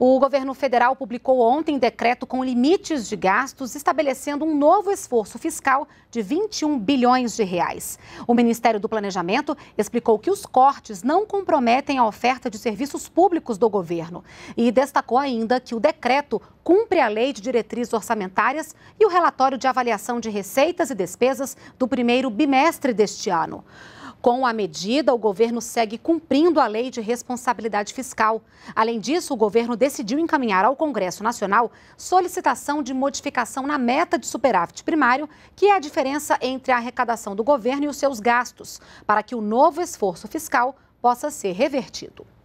O governo federal publicou ontem decreto com limites de gastos, estabelecendo um novo esforço fiscal de 21 bilhões de reais. O Ministério do Planejamento explicou que os cortes não comprometem a oferta de serviços públicos do governo e destacou ainda que o decreto cumpre a lei de diretrizes orçamentárias e o relatório de avaliação de receitas e despesas do primeiro bimestre deste ano. Com a medida, o governo segue cumprindo a lei de responsabilidade fiscal. Além disso, o governo decidiu encaminhar ao Congresso Nacional solicitação de modificação na meta de superávit primário, que é a diferença entre a arrecadação do governo e os seus gastos, para que o novo esforço fiscal possa ser revertido.